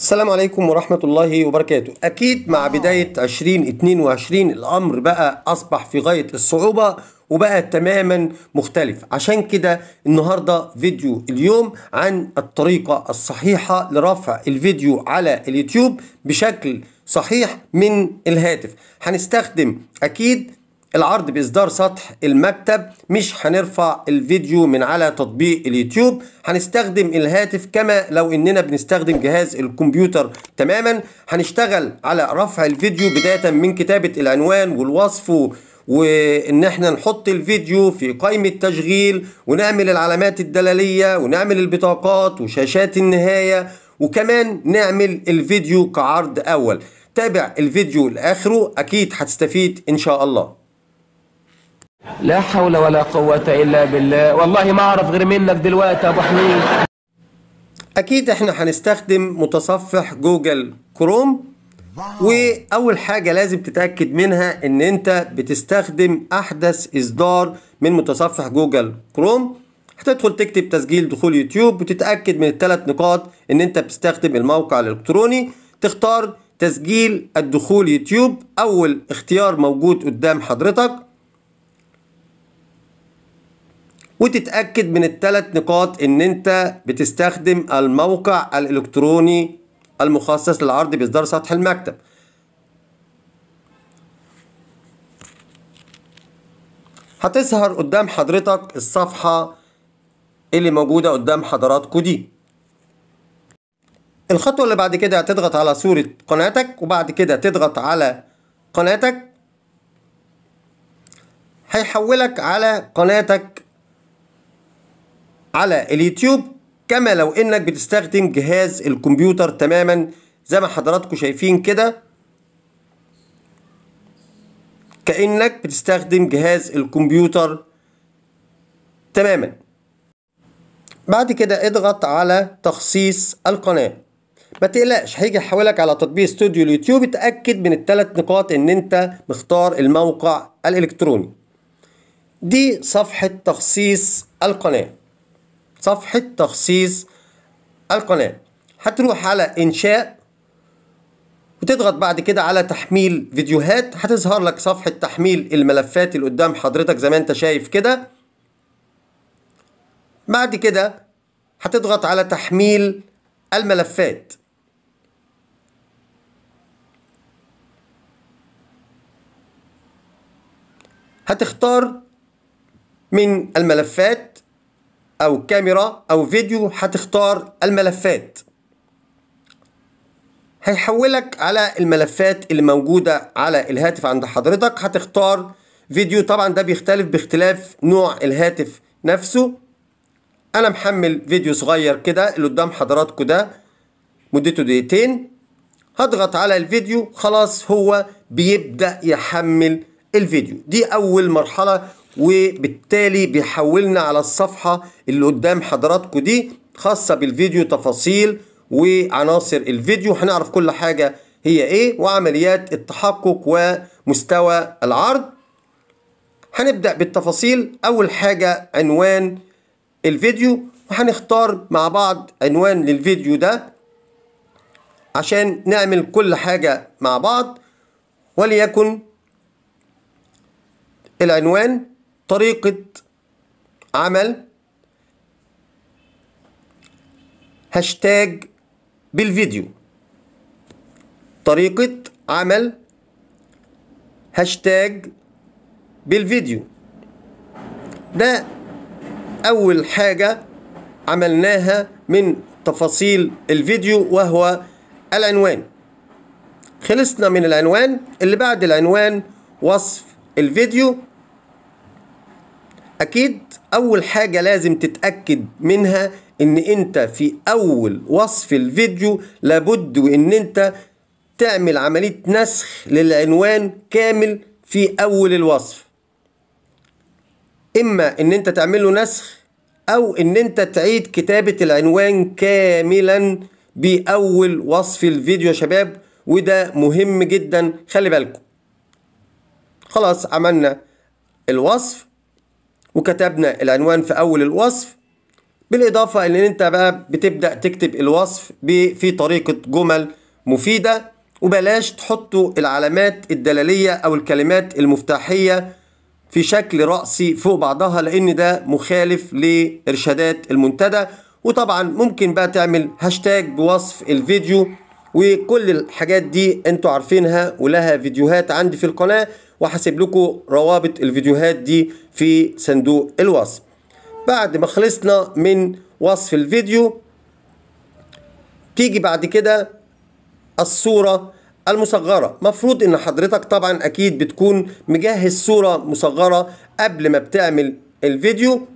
السلام عليكم ورحمة الله وبركاته أكيد مع بداية 2022 الأمر بقى أصبح في غاية الصعوبة وبقى تماما مختلف عشان كده النهاردة فيديو اليوم عن الطريقة الصحيحة لرفع الفيديو على اليوتيوب بشكل صحيح من الهاتف هنستخدم أكيد العرض باصدار سطح المكتب مش هنرفع الفيديو من على تطبيق اليوتيوب هنستخدم الهاتف كما لو اننا بنستخدم جهاز الكمبيوتر تماما هنشتغل على رفع الفيديو بداية من كتابة العنوان والوصف وان احنا نحط الفيديو في قائمة تشغيل ونعمل العلامات الدلالية ونعمل البطاقات وشاشات النهاية وكمان نعمل الفيديو كعرض اول تابع الفيديو لاخره اكيد هتستفيد ان شاء الله لا حول ولا قوة إلا بالله والله ما أعرف غير منك دلوقتي يا أبو حميد أكيد إحنا هنستخدم متصفح جوجل كروم واول حاجه لازم تتاكد منها ان انت بتستخدم احدث اصدار من متصفح جوجل كروم هتدخل تكتب تسجيل دخول يوتيوب وتتاكد من الثلاث نقاط ان انت بتستخدم الموقع الالكتروني تختار تسجيل الدخول يوتيوب اول اختيار موجود قدام حضرتك وتتأكد من الثلاث نقاط إن أنت بتستخدم الموقع الإلكتروني المخصص للعرض بإصدار سطح المكتب هتظهر قدام حضرتك الصفحة اللي موجودة قدام حضراتكم دي الخطوة اللي بعد كده هتضغط على صورة قناتك وبعد كده تضغط على قناتك هيحولك على قناتك على اليوتيوب كما لو انك بتستخدم جهاز الكمبيوتر تماما زي ما حضراتكم شايفين كده كانك بتستخدم جهاز الكمبيوتر تماما بعد كده اضغط على تخصيص القناه ما تقلقش هيجي يحولك على تطبيق استوديو اليوتيوب اتاكد من الثلاث نقاط ان انت مختار الموقع الالكتروني دي صفحه تخصيص القناه صفحة تخصيص القناة هتروح على إنشاء وتضغط بعد كده على تحميل فيديوهات هتظهر لك صفحة تحميل الملفات اللي قدام حضرتك زي ما انت شايف كده بعد كده هتضغط على تحميل الملفات هتختار من الملفات او كاميرا او فيديو هتختار الملفات هيحولك على الملفات اللي موجودة على الهاتف عند حضرتك هتختار فيديو طبعا ده بيختلف باختلاف نوع الهاتف نفسه انا محمل فيديو صغير كده اللي قدام حضراتكم ده مدته دقيقتين هضغط على الفيديو خلاص هو بيبدأ يحمل الفيديو دي اول مرحلة وبالتالي بيحولنا على الصفحة اللي قدام حضراتكم دي خاصة بالفيديو تفاصيل وعناصر الفيديو هنعرف كل حاجة هي ايه وعمليات التحقق ومستوى العرض هنبدأ بالتفاصيل أول حاجة عنوان الفيديو وهنختار مع بعض عنوان للفيديو ده عشان نعمل كل حاجة مع بعض وليكن العنوان طريقة عمل هاشتاج بالفيديو طريقة عمل هاشتاج بالفيديو ده أول حاجة عملناها من تفاصيل الفيديو وهو العنوان خلصنا من العنوان اللي بعد العنوان وصف الفيديو اكيد اول حاجه لازم تتاكد منها ان انت في اول وصف الفيديو لابد وان انت تعمل عمليه نسخ للعنوان كامل في اول الوصف اما ان انت تعمل له نسخ او ان انت تعيد كتابه العنوان كاملا باول وصف الفيديو يا شباب وده مهم جدا خلي بالكم خلاص عملنا الوصف وكتبنا العنوان في أول الوصف بالإضافة إن أنت بقى بتبدأ تكتب الوصف في طريقة جمل مفيدة وبلاش تحطوا العلامات الدلالية أو الكلمات المفتاحية في شكل رأسي فوق بعضها لأن ده مخالف لإرشادات المنتدى وطبعا ممكن بقى تعمل هاشتاج بوصف الفيديو وكل الحاجات دي انتوا عارفينها ولها فيديوهات عندي في القناة وهسيب لكم روابط الفيديوهات دي في صندوق الوصف بعد ما خلصنا من وصف الفيديو تيجي بعد كده الصورة المصغرة مفروض ان حضرتك طبعا اكيد بتكون مجهز صورة مصغرة قبل ما بتعمل الفيديو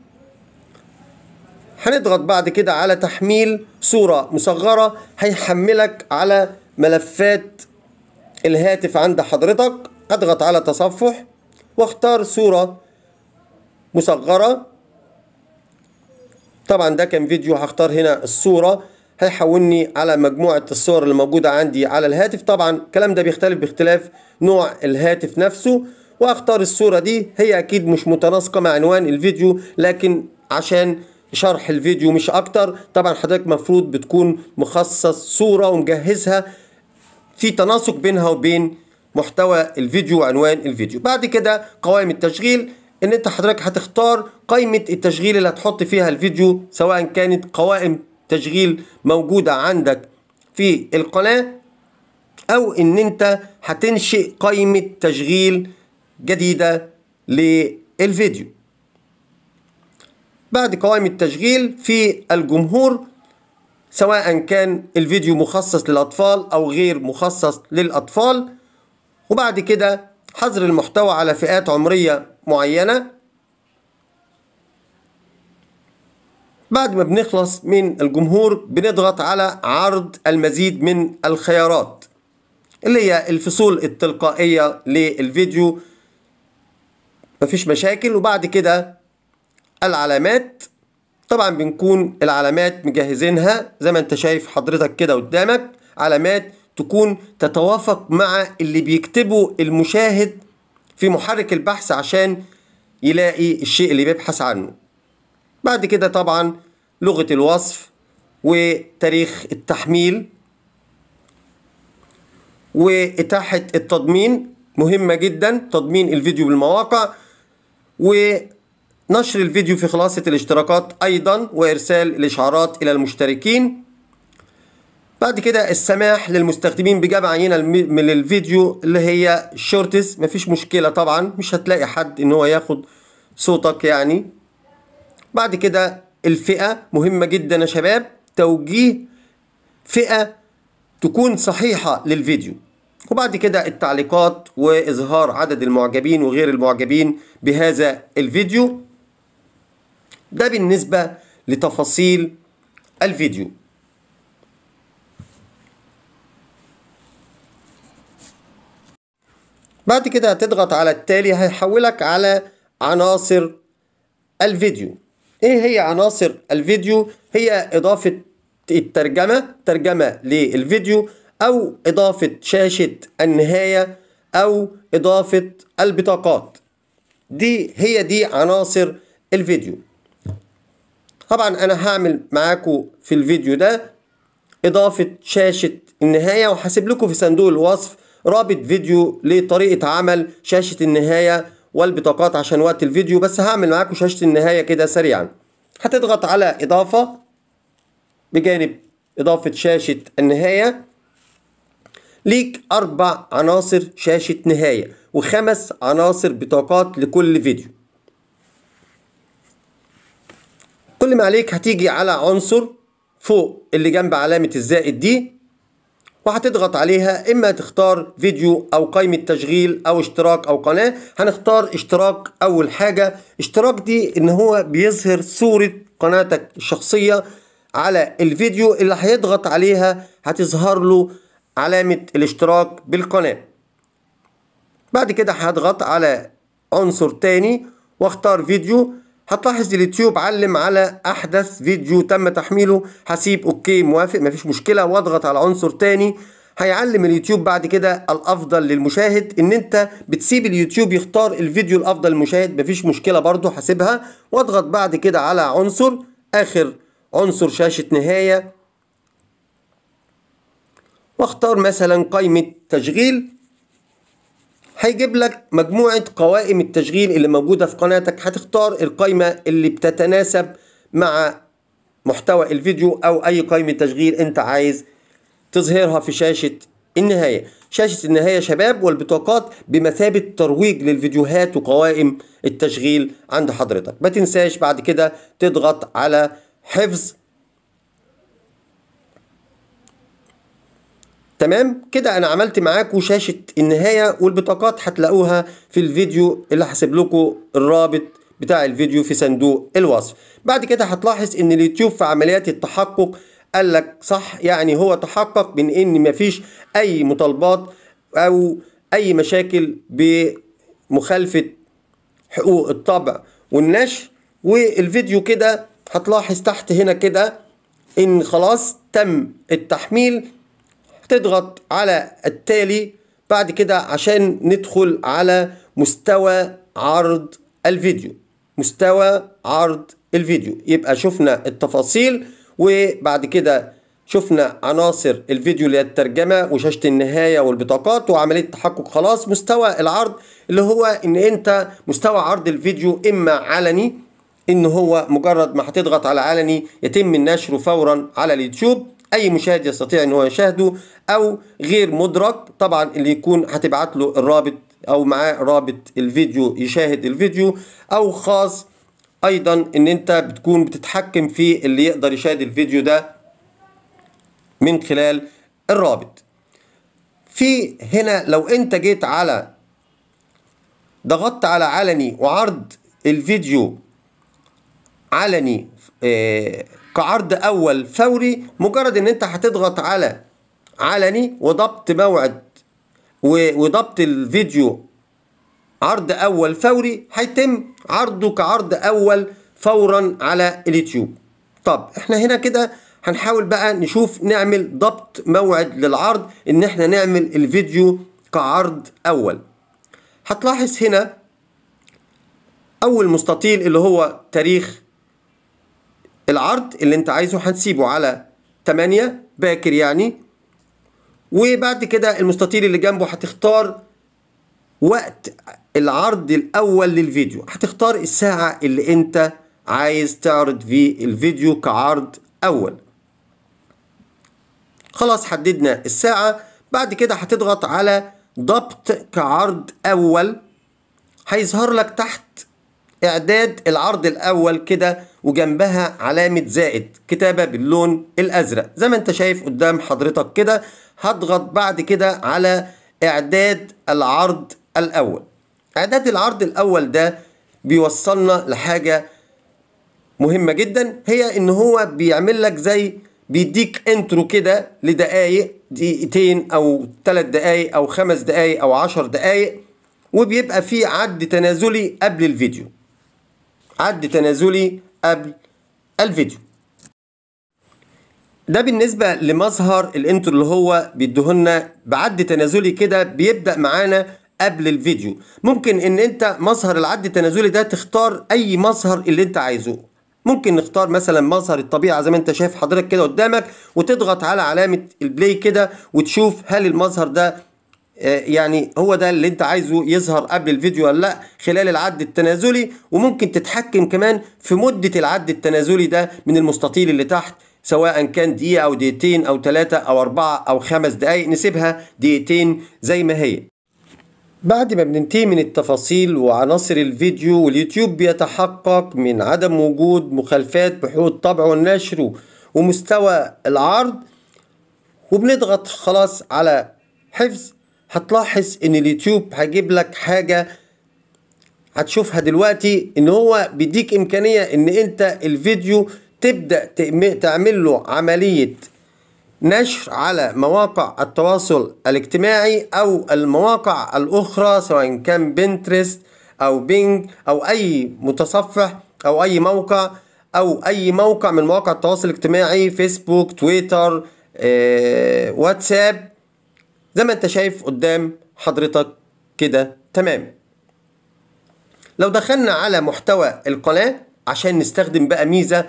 هنضغط بعد كده على تحميل صورة مصغرة هيحملك على ملفات الهاتف عند حضرتك أضغط على تصفح واختار صورة مصغرة طبعا ده كان فيديو هختار هنا الصورة هيحولني على مجموعة الصور اللي موجودة عندي على الهاتف طبعا الكلام ده بيختلف باختلاف نوع الهاتف نفسه واختار الصورة دي هي اكيد مش متناسقة مع عنوان الفيديو لكن عشان شرح الفيديو مش اكتر طبعا حضرتك مفروض بتكون مخصص صورة ومجهزها في تناسق بينها وبين محتوى الفيديو وعنوان الفيديو بعد كده قوائم التشغيل ان انت حضرتك هتختار قائمة التشغيل اللي هتحط فيها الفيديو سواء كانت قوائم تشغيل موجودة عندك في القناة او ان انت هتنشئ قائمة تشغيل جديدة للفيديو بعد قوائم التشغيل في الجمهور سواء كان الفيديو مخصص للأطفال أو غير مخصص للأطفال وبعد كده حظر المحتوى على فئات عمرية معينة بعد ما بنخلص من الجمهور بنضغط على عرض المزيد من الخيارات اللي هي الفصول التلقائية للفيديو مفيش مشاكل وبعد كده العلامات طبعا بنكون العلامات مجهزينها زي ما انت شايف حضرتك كده قدامك علامات تكون تتوافق مع اللي بيكتبه المشاهد في محرك البحث عشان يلاقي الشيء اللي بيبحث عنه بعد كده طبعا لغة الوصف وتاريخ التحميل وإتاحة التضمين مهمة جدا تضمين الفيديو بالمواقع ونشر الفيديو في خلاصة الاشتراكات أيضا وإرسال الإشعارات إلى المشتركين بعد كده السماح للمستخدمين بجمع عينة من الفيديو اللي هي شورتس مفيش مشكلة طبعا مش هتلاقي حد ان هو ياخد صوتك يعني بعد كده الفئة مهمة جدا يا شباب توجيه فئة تكون صحيحة للفيديو وبعد كده التعليقات وإظهار عدد المعجبين وغير المعجبين بهذا الفيديو ده بالنسبة لتفاصيل الفيديو بعد كده هتضغط على التالي هيحولك على عناصر الفيديو ايه هي عناصر الفيديو هي اضافة الترجمة ترجمة للفيديو او اضافة شاشة النهاية او اضافة البطاقات دي هي دي عناصر الفيديو طبعا انا هعمل معاكم في الفيديو ده اضافة شاشة النهاية وهسيب لكم في صندوق الوصف رابط فيديو لطريقة عمل شاشة النهاية والبطاقات عشان وقت الفيديو بس هعمل معاكم شاشة النهاية كده سريعا هتضغط على إضافة بجانب إضافة شاشة النهاية ليك أربع عناصر شاشة نهاية وخمس عناصر بطاقات لكل فيديو كل ما عليك هتيجي على عنصر فوق اللي جنب علامة الزائد دي وهتضغط عليها اما تختار فيديو او قائمة تشغيل او اشتراك او قناة هنختار اشتراك اول حاجة اشتراك دي ان هو بيظهر صورة قناتك الشخصية على الفيديو اللي هيضغط عليها هتظهر له علامة الاشتراك بالقناة بعد كده هضغط على عنصر تاني واختار فيديو هتلاحظ اليوتيوب علم على احدث فيديو تم تحميله هسيب اوكي موافق مفيش مشكله واضغط على عنصر تاني هيعلم اليوتيوب بعد كده الافضل للمشاهد ان انت بتسيب اليوتيوب يختار الفيديو الافضل للمشاهد مفيش مشكله برضه هسيبها واضغط بعد كده على عنصر اخر عنصر شاشه نهايه واختار مثلا قائمه تشغيل هيجيب لك مجموعة قوائم التشغيل اللي موجودة في قناتك هتختار القائمة اللي بتتناسب مع محتوى الفيديو أو أي قائمة تشغيل أنت عايز تظهرها في شاشة النهاية شاشة النهاية شباب والبطاقات بمثابة ترويج للفيديوهات وقوائم التشغيل عند حضرتك ما تنساش بعد كده تضغط على حفظ تمام كده انا عملت معاكم شاشه النهايه والبطاقات هتلاقوها في الفيديو اللي هسيب لكم الرابط بتاع الفيديو في صندوق الوصف بعد كده هتلاحظ ان اليوتيوب في عمليات التحقق قال لك صح يعني هو تحقق من ان مفيش اي مطالبات او اي مشاكل بمخالفه حقوق الطبع والنشر والفيديو كده هتلاحظ تحت هنا كده ان خلاص تم التحميل تضغط على التالي بعد كده عشان ندخل على مستوى عرض الفيديو مستوى عرض الفيديو يبقى شفنا التفاصيل وبعد كده شفنا عناصر الفيديو اللي هي الترجمه وشاشه النهايه والبطاقات وعمليه التحقق خلاص مستوى العرض اللي هو ان انت مستوى عرض الفيديو اما علني ان هو مجرد ما هتضغط على علني يتم النشر فورا على اليوتيوب اي مشاهد يستطيع ان هو يشاهده او غير مدرك طبعا اللي يكون هتبعت له الرابط او معاه رابط الفيديو يشاهد الفيديو او خاص ايضا ان انت بتكون بتتحكم في اللي يقدر يشاهد الفيديو ده من خلال الرابط في هنا لو انت جيت على ضغطت على علني وعرض الفيديو علني آه، كعرض اول فوري مجرد ان انت هتضغط على علني وضبط موعد وضبط الفيديو عرض اول فوري هيتم عرضه كعرض اول فورا على اليوتيوب طب احنا هنا كده هنحاول بقى نشوف نعمل ضبط موعد للعرض ان احنا نعمل الفيديو كعرض اول هتلاحظ هنا اول مستطيل اللي هو تاريخ العرض اللي انت عايزه هنسيبه على 8 باكر يعني وبعد كده المستطيل اللي جنبه هتختار وقت العرض الاول للفيديو هتختار الساعة اللي انت عايز تعرض فيه الفيديو كعرض اول خلاص حددنا الساعة بعد كده هتضغط على ضبط كعرض اول هيظهر لك تحت إعداد العرض الأول كده وجنبها علامة زائد كتابة باللون الأزرق زي ما أنت شايف قدام حضرتك كده هضغط بعد كده على إعداد العرض الأول إعداد العرض الأول ده بيوصلنا لحاجة مهمة جدا هي إن هو بيعمل لك زي بيديك انترو كده لدقايق دقيقتين أو ثلاث دقايق أو خمس دقايق أو عشر دقايق وبيبقى فيه عد تنازلي قبل الفيديو عد تنازلي قبل الفيديو ده بالنسبة لمظهر الانترو اللي هو بيديهولنا بعد تنازلي كده بيبدأ معانا قبل الفيديو ممكن ان انت مظهر العد التنازلي ده تختار اي مظهر اللي انت عايزه ممكن نختار مثلا مظهر الطبيعة زي ما انت شايف حضرتك كده قدامك وتضغط على علامة البلاي كده وتشوف هل المظهر ده آه، يعني هو ده اللي انت عايزه يظهر قبل الفيديو ولا لا خلال العد التنازلي وممكن تتحكم كمان في مدة العد التنازلي ده من المستطيل اللي تحت سواء كان دقيقة أو دقيقتين أو ثلاثة أو أربعة أو خمس دقايق نسيبها دقيقتين زي ما هي بعد ما بننتهي من التفاصيل وعناصر الفيديو واليوتيوب بيتحقق من عدم وجود مخالفات بحقوق الطبع والنشر ومستوى العرض وبنضغط خلاص على حفظ هتلاحظ ان اليوتيوب هجيب لك حاجه هتشوفها دلوقتي ان هو بيديك امكانيه ان انت الفيديو تبدا تعمل له عمليه نشر على مواقع التواصل الاجتماعي او المواقع الاخرى سواء كان بنترست او بينج او اي متصفح او اي موقع او اي موقع من مواقع التواصل الاجتماعي فيسبوك تويتر آه، واتساب زي ما انت شايف قدام حضرتك كده تمام لو دخلنا على محتوى القناة عشان نستخدم بقى ميزة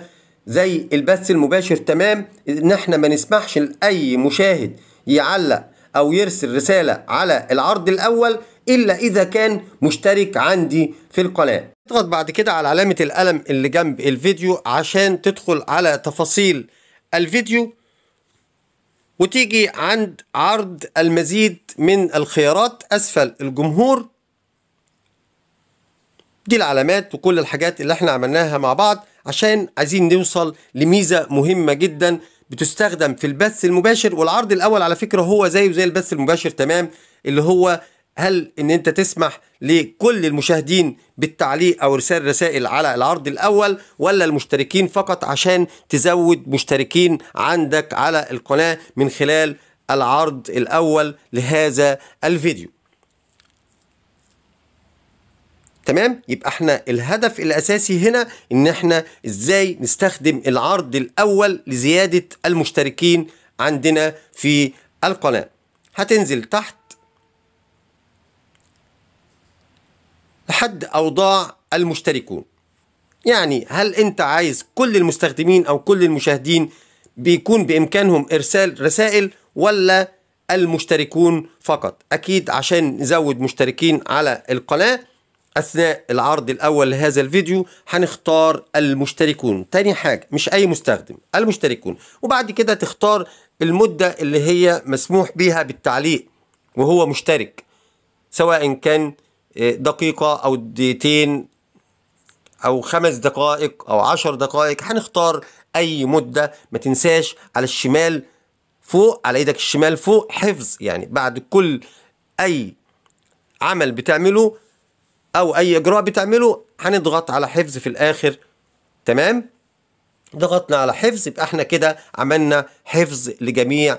زي البث المباشر تمام ان احنا ما نسمحش لأي مشاهد يعلق او يرسل رسالة على العرض الاول الا اذا كان مشترك عندي في القناة اضغط بعد كده على علامة القلم اللي جنب الفيديو عشان تدخل على تفاصيل الفيديو وتيجي عند عرض المزيد من الخيارات أسفل الجمهور دي العلامات وكل الحاجات اللي احنا عملناها مع بعض عشان عايزين نوصل لميزة مهمة جدا بتستخدم في البث المباشر والعرض الأول على فكرة هو زيه زي البث المباشر تمام اللي هو هل ان انت تسمح لكل المشاهدين بالتعليق او ارسال رسائل على العرض الاول ولا المشتركين فقط عشان تزود مشتركين عندك على القناة من خلال العرض الاول لهذا الفيديو تمام يبقى احنا الهدف الاساسي هنا ان احنا ازاي نستخدم العرض الاول لزيادة المشتركين عندنا في القناة هتنزل تحت حد أوضاع المشتركون يعني هل أنت عايز كل المستخدمين أو كل المشاهدين بيكون بإمكانهم إرسال رسائل ولا المشتركون فقط أكيد عشان نزود مشتركين على القناة أثناء العرض الأول لهذا الفيديو هنختار المشتركون تاني حاجة مش أي مستخدم المشتركون وبعد كده تختار المدة اللي هي مسموح بيها بالتعليق وهو مشترك سواء كان إيه، دقيقة أو دقيقتين أو خمس دقائق أو عشر دقائق هنختار أي مدة ما تنساش على الشمال فوق على إيدك الشمال فوق حفظ يعني بعد كل أي عمل بتعمله أو أي إجراء بتعمله هنضغط على حفظ في الآخر تمام ضغطنا على حفظ يبقى احنا كده عملنا حفظ لجميع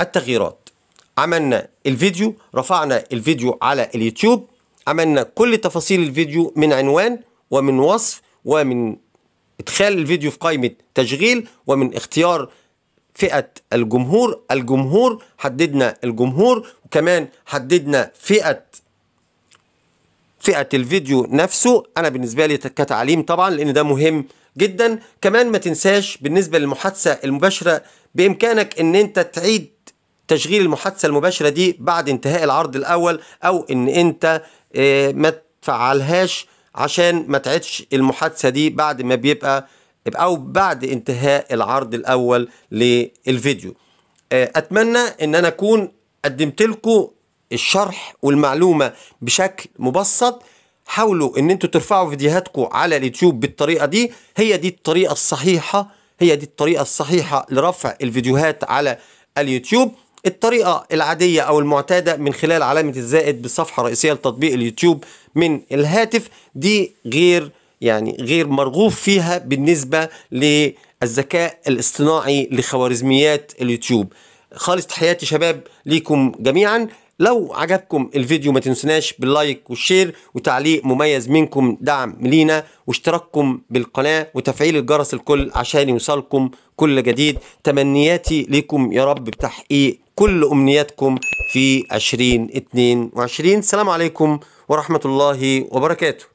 التغييرات عملنا الفيديو رفعنا الفيديو على اليوتيوب عملنا كل تفاصيل الفيديو من عنوان ومن وصف ومن ادخال الفيديو في قائمة تشغيل ومن اختيار فئة الجمهور الجمهور حددنا الجمهور وكمان حددنا فئة فئة الفيديو نفسه أنا بالنسبة لي كتعليم طبعا لأن ده مهم جدا كمان ما تنساش بالنسبة للمحادثة المباشرة بإمكانك أن أنت تعيد تشغيل المحادثه المباشره دي بعد انتهاء العرض الاول او ان انت آه، ما تفعلهاش عشان ما تعيدش المحادثه دي بعد ما بيبقى او بعد انتهاء العرض الاول للفيديو آه، اتمنى ان انا اكون قدمت لكم الشرح والمعلومه بشكل مبسط حاولوا ان انتوا ترفعوا فيديوهاتكم على اليوتيوب بالطريقه دي هي دي الطريقه الصحيحه هي دي الطريقه الصحيحه لرفع الفيديوهات على اليوتيوب الطريقة العادية أو المعتادة من خلال علامة الزائد بالصفحة الرئيسية لتطبيق اليوتيوب من الهاتف دي غير يعني غير مرغوب فيها بالنسبة للذكاء الاصطناعي لخوارزميات اليوتيوب خالص تحياتي شباب ليكم جميعا لو عجبكم الفيديو ما تنسوناش باللايك والشير وتعليق مميز منكم دعم لينا واشتراككم بالقناة وتفعيل الجرس الكل عشان يوصلكم كل جديد تمنياتي لكم يا رب بتحقيق كل أمنياتكم في 2022 السلام عليكم ورحمة الله وبركاته